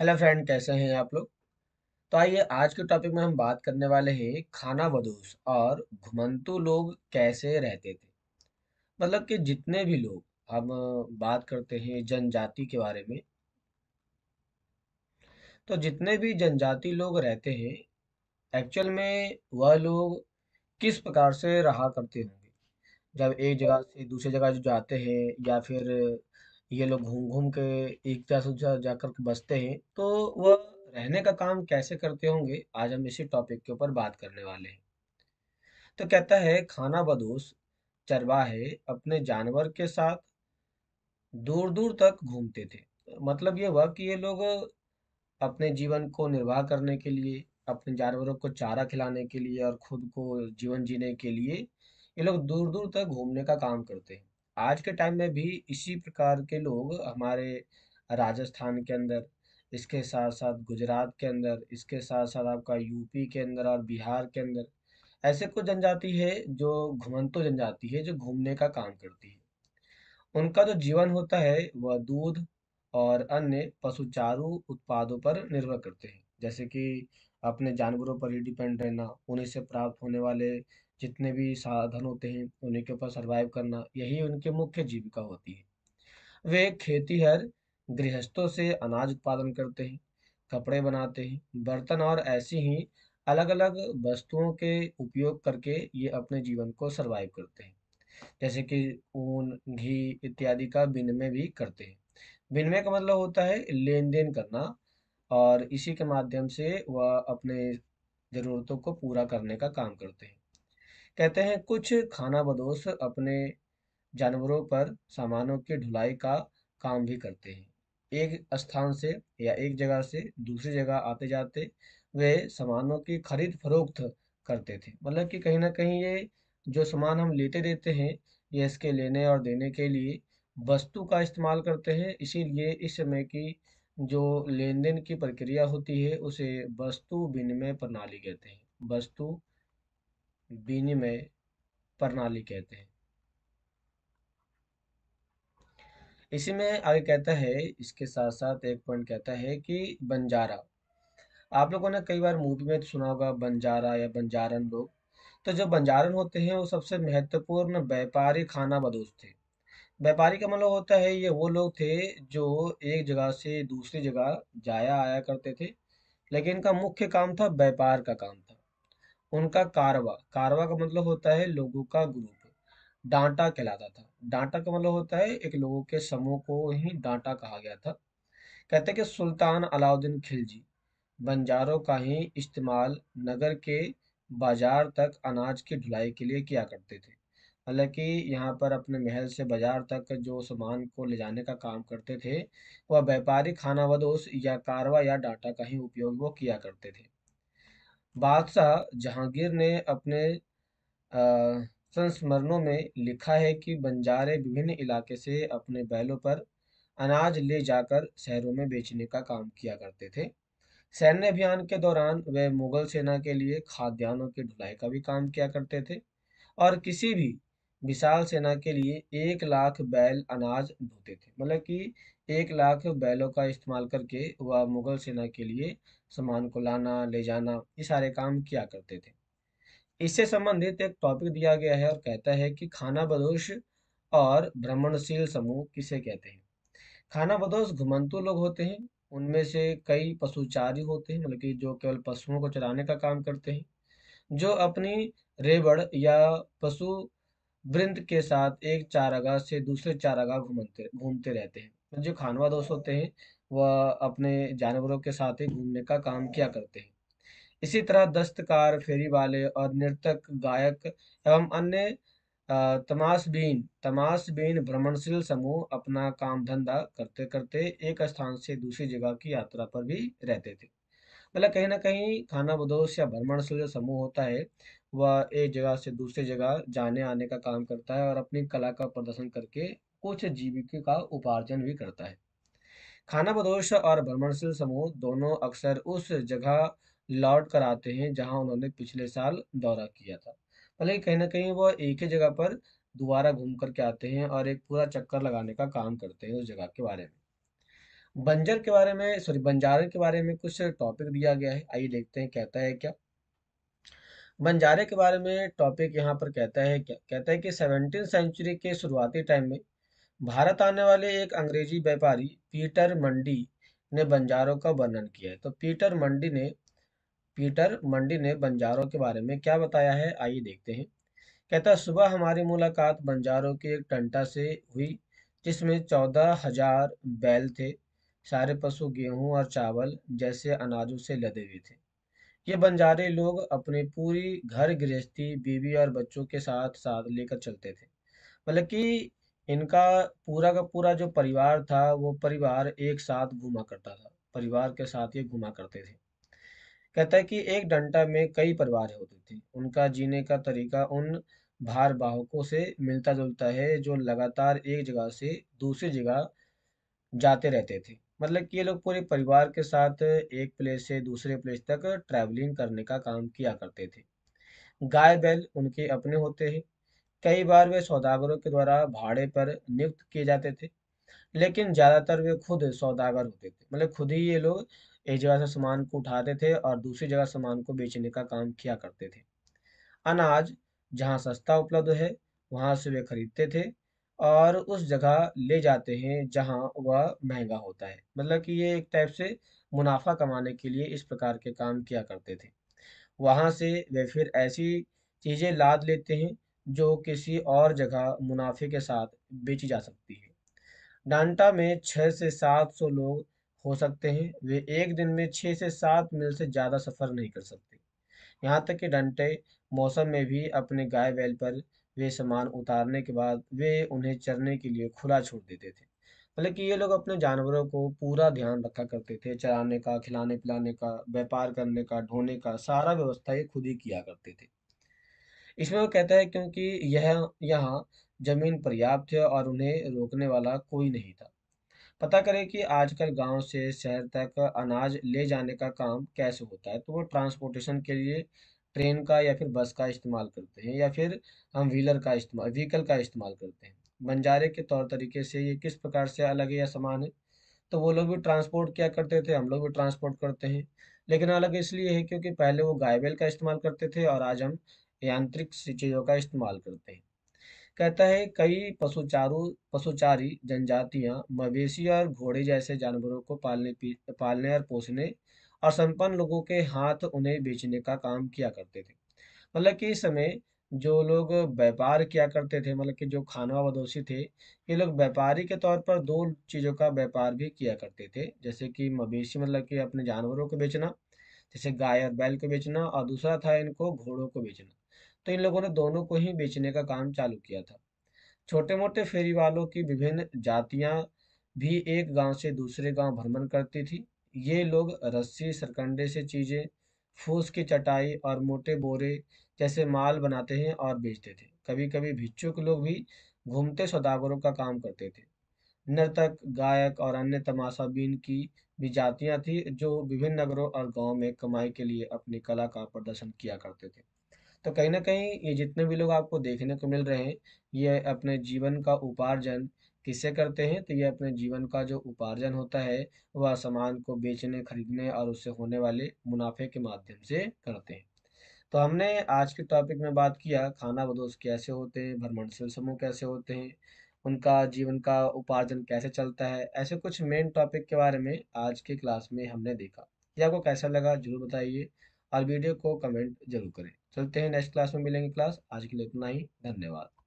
hello friend कैसे हैं आप लोग तो आइए आज के टॉपिक में हम बात करने वाले हैं खाना बदोश और घुमंतु लोग कैसे रहते थे मतलब कि जितने भी लोग हम बात करते हैं जनजाति के बारे में तो जितने भी जनजाति लोग रहते हैं एक्चुअल में वह लोग किस प्रकार से रहा करते होंगे जब एक जगह से दूसरी जगह जो जाते हैं या फिर ये लोग घूम घूम के एक जगह जाकर बसते हैं तो वह रहने का काम कैसे करते होंगे आज हम इसी टॉपिक के ऊपर बात करने वाले हैं तो कहता है खाना बदोश चरवाहे अपने जानवर के साथ दूर दूर तक घूमते थे मतलब ये हुआ कि ये लोग अपने जीवन को निर्वाह करने के लिए अपने जानवरों को चारा खिलाने के लिए और खुद को जीवन जीने के लिए ये लोग दूर दूर तक घूमने का काम करते हैं आज के टाइम में भी इसी प्रकार के लोग हमारे राजस्थान के अंदर इसके साथ साथ गुजरात के अंदर इसके साथ साथ आपका यूपी के अंदर और बिहार के अंदर ऐसे कुछ जनजाति है जो घुमंतो जनजाति है जो घूमने का काम करती है उनका जो जीवन होता है वह दूध और अन्य पशु चारू उत्पादों पर निर्भर करते हैं जैसे कि अपने जानवरों पर ही डिपेंड रहना उन्हीं से प्राप्त होने वाले जितने भी साधन होते हैं उन्हीं के ऊपर सर्वाइव करना यही उनके मुख्य जीविका होती है वे खेतीहर गृहस्थों से अनाज उत्पादन करते हैं कपड़े बनाते हैं बर्तन और ऐसी ही अलग अलग वस्तुओं के उपयोग करके ये अपने जीवन को सर्वाइव करते हैं जैसे कि ऊन घी इत्यादि का विनिमय भी करते हैं विनिमय का मतलब होता है लेन देन करना और इसी के माध्यम से वह अपने ज़रूरतों को पूरा करने का काम करते हैं कहते हैं कुछ खाना बदोश अपने जानवरों पर सामानों की ढुलाई का काम भी करते हैं एक स्थान से या एक जगह से दूसरी जगह आते जाते वे सामानों की खरीद फरोख्त करते थे मतलब कि कहीं ना कहीं ये जो सामान हम लेते देते हैं ये इसके लेने और देने के लिए वस्तु का इस्तेमाल करते हैं इसीलिए इस समय की जो लेन देन की प्रक्रिया होती है उसे वस्तु विनिमय प्रणाली कहते हैं वस्तु विनिमय प्रणाली कहते हैं इसी में आगे कहता है इसके साथ साथ एक पॉइंट कहता है कि बंजारा आप लोगों ने कई बार मूवी में तो सुना होगा बंजारा या बंजारन लोग तो जो बंजारन होते हैं वो सबसे महत्वपूर्ण व्यापारी खाना बदोश थे व्यापारी का मतलब होता है ये वो लोग थे जो एक जगह से दूसरी जगह जाया आया करते थे लेकिन इनका मुख्य काम था व्यापार का काम था उनका कारवा कारवा का मतलब होता है लोगों का ग्रुप डांटा कहलाता था डांटा का मतलब होता है एक लोगों के समूह को ही डांटा कहा गया था कहते कि सुल्तान अलाउद्दीन खिलजी बंजारों का ही इस्तेमाल नगर के बाजार तक अनाज की ढुलाई के लिए किया करते थे हालांकि यहाँ पर अपने महल से बाजार तक जो सामान को ले जाने का काम करते थे वह व्यापारी खानावदोश या कारवा या डाटा का ही उपयोग वो किया करते थे बादशाह जहांगीर ने अपने संस्मरणों में लिखा है कि बंजारे विभिन्न इलाके से अपने बैलों पर अनाज ले जाकर शहरों में बेचने का काम किया करते थे सैन्य अभियान के दौरान वे मुगल सेना के लिए खाद्यान्नों की ढुलाई का भी काम किया करते थे और किसी भी विशाल सेना के लिए एक लाख बैल अनाज ढोते थे मतलब कि एक लाख बैलों का इस्तेमाल करके वह मुगल सेना के लिए सामान को लाना ले जाना ये सारे काम किया करते थे इससे संबंधित एक टॉपिक दिया गया है और कहता है कि खाना बदोश और भ्रमणशील समूह किसे कहते हैं खाना बदोश घुमंतु लोग होते हैं उनमें से कई पशुचारी होते हैं मतलब कि जो केवल पशुओं को चराने का काम करते हैं जो अपनी रेबड़ या पशु वृंद के साथ एक चारागाह से दूसरे चारागाह घूमते घूमते रहते हैं जो खानवा दोस्त होते हैं वह अपने जानवरों के साथ ही घूमने का काम किया करते हैं इसी तरह दस्तकार फेरी वाले और नृतक गायक एवं अन्य तमाशबीन तमाशबीन भ्रमणशील समूह अपना काम धंधा करते करते एक स्थान से दूसरी जगह की यात्रा पर भी रहते थे मतलब कहीं ना कहीं खाना बदोश या भ्रमणशील जो समूह होता है वह एक जगह से दूसरी जगह जाने आने का काम करता है और अपनी कला का प्रदर्शन करके कुछ जीविका का उपार्जन भी करता है बदोश और भ्रमणशील समूह दोनों अक्सर उस जगह लौट कर आते हैं जहां उन्होंने पिछले साल दौरा किया था मतलब कहीं ना कहीं वह एक ही जगह पर दोबारा घूम करके आते हैं और एक पूरा चक्कर लगाने का काम करते हैं उस जगह के बारे में बंजर के बारे में सॉरी बंजारे के बारे में कुछ टॉपिक दिया गया है आइए देखते हैं कहता है क्या बंजारे के बारे में टॉपिक यहाँ पर कहता है क्या कहता है कि सेवनटीन सेंचुरी के शुरुआती टाइम में भारत आने वाले एक अंग्रेजी व्यापारी पीटर मंडी ने बंजारों का वर्णन किया है तो पीटर मंडी ने पीटर मंडी ने बंजारों के बारे में क्या बताया है आइए देखते हैं कहता है सुबह हमारी मुलाकात बंजारों के एक टंटा से हुई जिसमें चौदह हजार बैल थे सारे पशु गेहूं और चावल जैसे अनाजों से लदे हुए थे ये बंजारे लोग अपनी पूरी घर गृहस्थी बीवी और बच्चों के साथ साथ लेकर चलते थे मतलब कि इनका पूरा का पूरा जो परिवार था वो परिवार एक साथ घुमा करता था परिवार के साथ ये घुमा करते थे कहता है कि एक डंटा में कई परिवार होते थे उनका जीने का तरीका उन भार वाहकों से मिलता जुलता है जो लगातार एक जगह से दूसरी जगह जाते रहते थे मतलब कि ये लोग पूरे परिवार के साथ एक प्लेस से दूसरे प्लेस तक ट्रैवलिंग करने का काम किया करते थे गाय बैल उनके अपने होते हैं कई बार वे सौदागरों के द्वारा भाड़े पर नियुक्त किए जाते थे लेकिन ज़्यादातर वे खुद सौदागर होते थे मतलब खुद ही ये लोग एक जगह से सामान को उठाते थे और दूसरी जगह सामान को बेचने का काम किया करते थे अनाज जहाँ सस्ता उपलब्ध है वहां से वे खरीदते थे और उस जगह ले जाते हैं जहां वह महंगा होता है मतलब कि ये एक टाइप से मुनाफा कमाने के लिए इस प्रकार के काम किया करते थे वहां से वे फिर ऐसी चीज़ें लाद लेते हैं जो किसी और जगह मुनाफे के साथ बेची जा सकती है डांटा में छः से सात सौ लोग हो सकते हैं वे एक दिन में छः से सात मील से ज़्यादा सफ़र नहीं कर सकते यहाँ तक कि डंटे मौसम में भी अपने गाय बैल पर वे सामान उतारने के बाद वे उन्हें चरने के लिए खुला छोड़ देते थे मतलब कि ये लोग अपने जानवरों को पूरा ध्यान रखा करते थे चराने का खिलाने पिलाने का व्यापार करने का ढोने का सारा व्यवस्था ये खुद ही किया करते थे इसमें वो कहता है क्योंकि यह यहाँ जमीन पर्याप्त है और उन्हें रोकने वाला कोई नहीं था पता करें कि आजकल गांव से शहर तक अनाज ले जाने का काम कैसे होता है तो वो ट्रांसपोर्टेशन के लिए ट्रेन का या फिर बस का इस्तेमाल करते हैं या फिर हम व्हीलर का इस्तेमाल व्हीकल का इस्तेमाल करते हैं बंजारे के तौर तरीके से ये किस प्रकार से अलग है या समान है तो वो लोग भी ट्रांसपोर्ट क्या करते थे हम लोग भी ट्रांसपोर्ट करते हैं लेकिन अलग इसलिए है क्योंकि पहले वो गायबेल का इस्तेमाल करते थे और आज हम यांत्रिक चीज़ों का इस्तेमाल करते हैं कहता है कई पशुचारू पशुचारी जनजातियां मवेशी और घोड़े जैसे जानवरों को पालने पी- पालने और पोसने और संपन्न लोगों के हाथ उन्हें बेचने का काम किया करते थे मतलब कि इस समय जो लोग व्यापार किया करते थे मतलब कि जो खानवा बदोशी थे ये लोग व्यापारी के तौर पर दो चीज़ों का व्यापार भी किया करते थे जैसे कि मवेशी मतलब कि अपने जानवरों को बेचना जैसे गाय और बैल को बेचना और दूसरा था इनको घोड़ों को बेचना तो इन लोगों ने दोनों को ही बेचने का काम चालू किया था छोटे मोटे फेरी वालों की विभिन्न जातियां भी एक गांव से दूसरे गांव भ्रमण करती थी ये लोग रस्सी सरकंडे से चीजें फूस की चटाई और मोटे बोरे जैसे माल बनाते हैं और बेचते थे कभी कभी भिक्षुक लोग भी घूमते सौदागरों का काम करते थे नर्तक गायक और अन्य तमाशाबीन की भी जातियां थी जो विभिन्न नगरों और गांव में कमाई के लिए अपनी कला का प्रदर्शन किया करते थे तो कहीं ना कहीं ये जितने भी लोग आपको देखने को मिल रहे हैं ये अपने जीवन का उपार्जन किससे करते हैं तो ये अपने जीवन का जो उपार्जन होता है वह सामान को बेचने खरीदने और उससे होने वाले मुनाफे के माध्यम से करते हैं तो हमने आज के टॉपिक में बात किया खाना बदोश कैसे होते हैं भ्रमणशील समूह कैसे होते हैं उनका जीवन का उपार्जन कैसे चलता है ऐसे कुछ मेन टॉपिक के बारे में आज के क्लास में हमने देखा ये आपको कैसा लगा जरूर बताइए और वीडियो को कमेंट जरूर करें चलते हैं नेक्स्ट क्लास में मिलेंगे क्लास आज के लिए इतना ही धन्यवाद